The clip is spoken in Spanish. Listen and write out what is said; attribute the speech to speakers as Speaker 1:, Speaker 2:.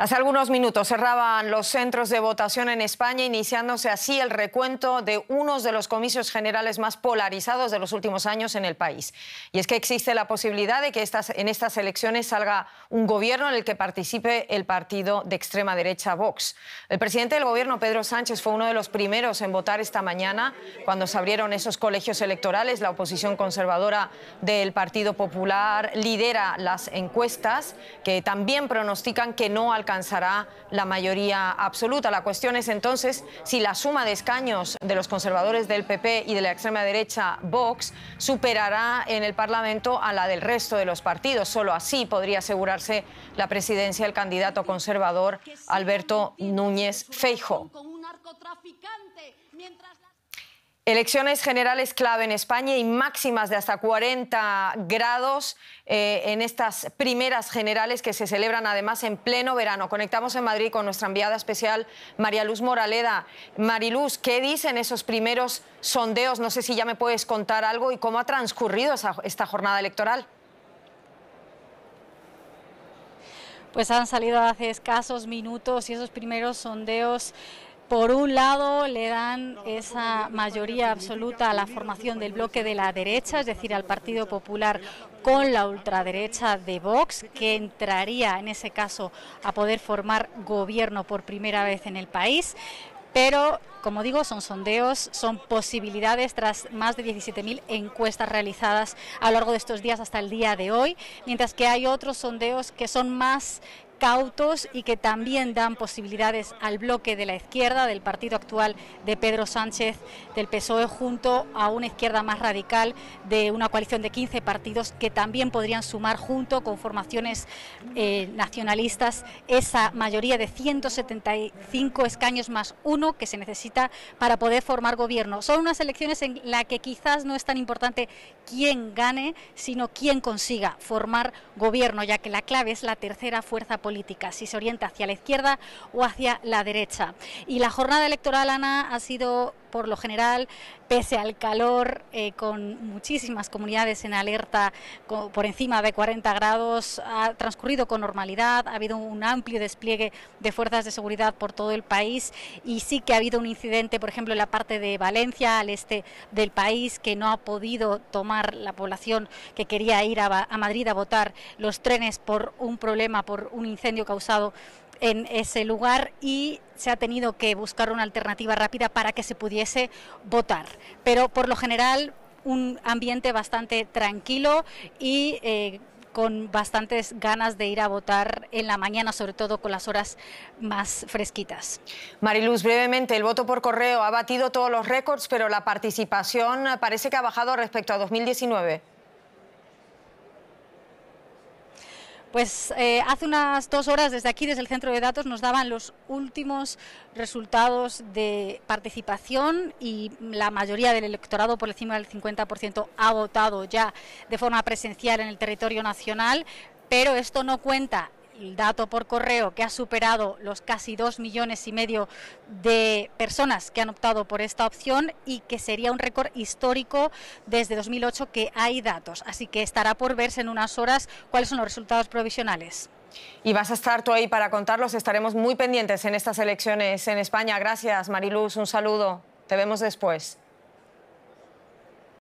Speaker 1: Hace algunos minutos cerraban los centros de votación en España, iniciándose así el recuento de unos de los comicios generales más polarizados de los últimos años en el país. Y es que existe la posibilidad de que estas, en estas elecciones salga un gobierno en el que participe el partido de extrema derecha Vox. El presidente del gobierno, Pedro Sánchez, fue uno de los primeros en votar esta mañana cuando se abrieron esos colegios electorales. La oposición conservadora del Partido Popular lidera las encuestas que también pronostican que no alcanzará alcanzará la mayoría absoluta. La cuestión es entonces si la suma de escaños de los conservadores del PP y de la extrema derecha Vox superará en el Parlamento a la del resto de los partidos. Solo así podría asegurarse la presidencia del candidato conservador Alberto Núñez Feijo. Elecciones generales clave en España y máximas de hasta 40 grados eh, en estas primeras generales que se celebran además en pleno verano. Conectamos en Madrid con nuestra enviada especial María Luz Moraleda. Mariluz, ¿qué dicen esos primeros sondeos? No sé si ya me puedes contar algo y cómo ha transcurrido esta jornada electoral.
Speaker 2: Pues han salido hace escasos minutos y esos primeros sondeos por un lado, le dan esa mayoría absoluta a la formación del bloque de la derecha, es decir, al Partido Popular con la ultraderecha de Vox, que entraría en ese caso a poder formar gobierno por primera vez en el país. Pero, como digo, son sondeos, son posibilidades tras más de 17.000 encuestas realizadas a lo largo de estos días hasta el día de hoy, mientras que hay otros sondeos que son más cautos y que también dan posibilidades al bloque de la izquierda, del partido actual de Pedro Sánchez, del PSOE, junto a una izquierda más radical de una coalición de 15 partidos que también podrían sumar junto con formaciones eh, nacionalistas esa mayoría de 175 escaños más uno que se necesita para poder formar gobierno. Son unas elecciones en las que quizás no es tan importante quién gane, sino quién consiga formar gobierno, ya que la clave es la tercera fuerza política si se orienta hacia la izquierda o hacia la derecha. Y la jornada electoral, Ana, ha sido por lo general, pese al calor, eh, con muchísimas comunidades en alerta por encima de 40 grados, ha transcurrido con normalidad, ha habido un amplio despliegue de fuerzas de seguridad por todo el país y sí que ha habido un incidente, por ejemplo, en la parte de Valencia, al este del país, que no ha podido tomar la población que quería ir a, a Madrid a votar los trenes por un problema, por un incendio causado en ese lugar y se ha tenido que buscar una alternativa rápida para que se pudiese votar. Pero por lo general un ambiente bastante tranquilo y eh, con bastantes ganas de ir a votar en la mañana, sobre todo con las horas
Speaker 1: más fresquitas. Mariluz, brevemente, el voto por correo ha batido todos los récords, pero la participación parece que ha bajado respecto a 2019. Pues eh, hace
Speaker 2: unas dos horas desde aquí, desde el centro de datos, nos daban los últimos resultados de participación y la mayoría del electorado, por encima del 50%, ha votado ya de forma presencial en el territorio nacional, pero esto no cuenta el dato por correo que ha superado los casi dos millones y medio de personas que han optado por esta opción y que sería un récord histórico desde 2008 que
Speaker 1: hay datos. Así que estará por verse en unas horas cuáles son los resultados provisionales. Y vas a estar tú ahí para contarlos. Estaremos muy pendientes en estas elecciones en España. Gracias, Mariluz. Un saludo. Te vemos después.